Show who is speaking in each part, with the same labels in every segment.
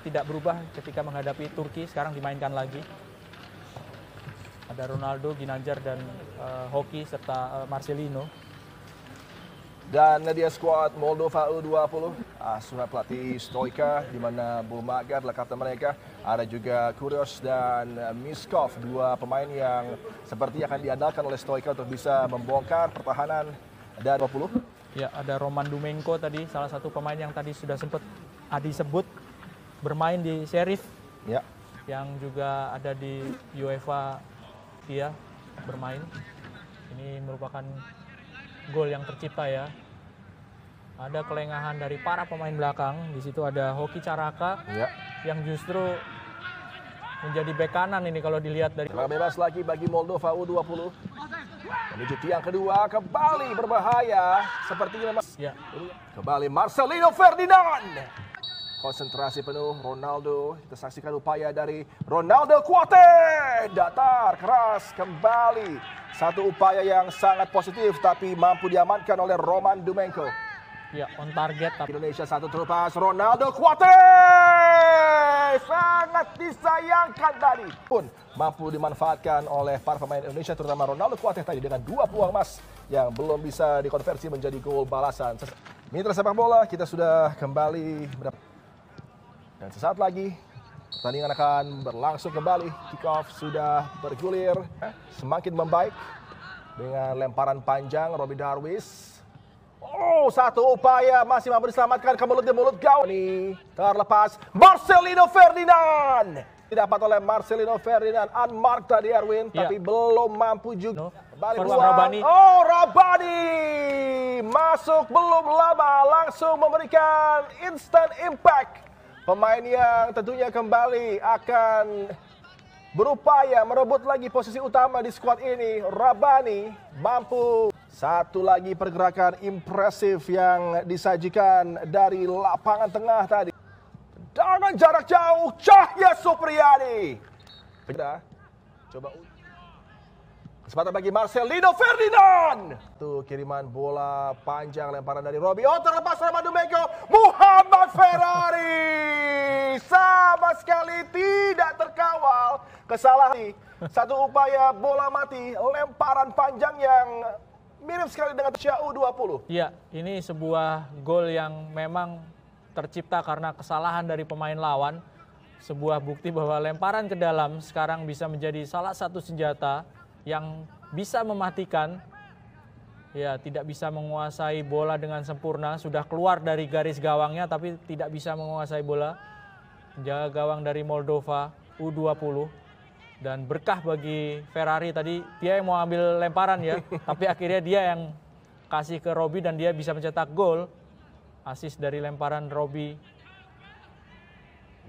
Speaker 1: tidak berubah ketika menghadapi Turki sekarang dimainkan lagi ada Ronaldo, Ginanjar dan uh, Hoki serta uh, Marcelino
Speaker 2: dan dia squad Moldova U20 asuhan ah, pelatih Stoika di mana Bulmagar adalah kapten mereka ada juga Kurios dan eh, Miskov dua pemain yang seperti akan diandalkan oleh Stoika untuk bisa membongkar pertahanan dari 20
Speaker 1: ya ada Roman Dumenko tadi salah satu pemain yang tadi sudah sempat Adi sebut bermain di Sheriff ya. yang juga ada di UEFA dia bermain ini merupakan gol yang tercipta ya ada kelengahan dari para pemain belakang di situ ada Hoki Caraka ya. yang justru menjadi bek kanan ini kalau dilihat dari Terlalu
Speaker 2: bebas lagi bagi Moldova U20 menuju tiang kedua kembali berbahaya sepertinya mas ya. kembali Marcelino Ferdinand konsentrasi penuh Ronaldo. Kita saksikan upaya dari Ronaldo Kuate. Datar keras kembali. Satu upaya yang sangat positif tapi mampu diamankan oleh Roman Dumenko.
Speaker 1: Ya, on target. Tapi...
Speaker 2: Indonesia satu terlepas. Ronaldo Kuate. Sangat disayangkan tadi. Pun mampu dimanfaatkan oleh para pemain Indonesia terutama Ronaldo Kuate tadi dengan dua peluang emas yang belum bisa dikonversi menjadi gol balasan. Mitra sepak bola, kita sudah kembali dan sesaat lagi pertandingan akan berlangsung kembali. Kickoff sudah bergulir, semakin membaik dengan lemparan panjang Robby Darwis. Oh, satu upaya masih mampu diselamatkan ke mulut di mulut Ini Terlepas Marcelino Ferdinand. Didapat oleh Marcelino Ferdinand unmarked tadi Erwin, yeah. tapi belum mampu juga. No. Balik Rabani. Oh, Rabani masuk belum lama langsung memberikan instant impact Pemain yang tentunya kembali akan berupaya merebut lagi posisi utama di skuad ini. Rabani mampu. Satu lagi pergerakan impresif yang disajikan dari lapangan tengah tadi. Dengan jarak jauh, Cahya Supriyadi. Coba Kesempatan bagi Marcelino Ferdinand. Tuh kiriman bola panjang lemparan dari Robby. Oh terlepas ramadu meko. Muhammad Ferrari. Bisa sama sekali tidak terkawal. Kesalahan satu upaya bola mati, lemparan panjang yang mirip sekali dengan Syau 20.
Speaker 1: Iya, ini sebuah gol yang memang tercipta karena kesalahan dari pemain lawan. Sebuah bukti bahwa lemparan ke dalam sekarang bisa menjadi salah satu senjata yang bisa mematikan ya tidak bisa menguasai bola dengan sempurna sudah keluar dari garis gawangnya tapi tidak bisa menguasai bola penjaga gawang dari Moldova U20 dan berkah bagi Ferrari tadi dia yang mau ambil lemparan ya tapi akhirnya dia yang kasih ke Robi dan dia bisa mencetak gol asis dari lemparan Robi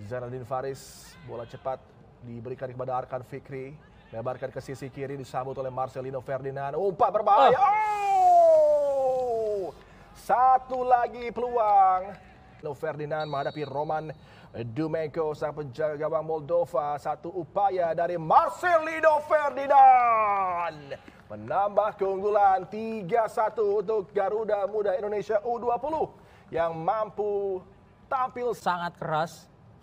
Speaker 2: Zanadin Faris bola cepat diberikan kepada Arkan Fikri lebarkan ke sisi kiri disambut oleh Marcelino Ferdinand umpan berbahaya oh. oh! satu lagi peluang Ferdinand menghadapi Roman Dumeko sang penjaga gawang Moldova. Satu upaya dari Marcelino Ferdinand menambah keunggulan 3-1 untuk Garuda Muda
Speaker 1: Indonesia U20 yang mampu tampil sangat keras,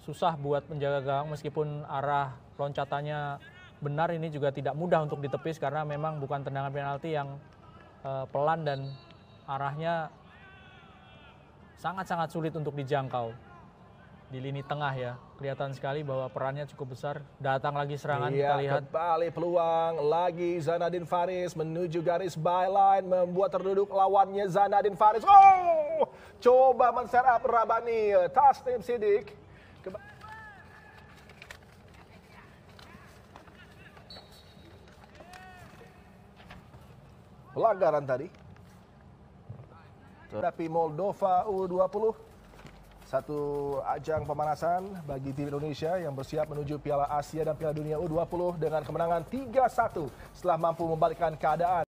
Speaker 1: susah buat penjaga gawang meskipun arah loncatannya benar ini juga tidak mudah untuk ditepis karena memang bukan tendangan penalti yang uh, pelan dan arahnya sangat-sangat sulit untuk dijangkau di lini tengah ya. Kelihatan sekali bahwa perannya cukup besar. Datang lagi serangan iya, kita lihat.
Speaker 2: Kembali peluang lagi Zanadin Faris menuju garis byline membuat terduduk lawannya Zanadin Faris. Oh! Coba men-set up Rabani, Tasnim Sidik. Pelanggaran tadi. Tapi Moldova U20 satu ajang pemanasan bagi tim Indonesia yang bersiap menuju Piala Asia dan Piala Dunia U20 dengan kemenangan 3-1 setelah mampu membalikkan keadaan.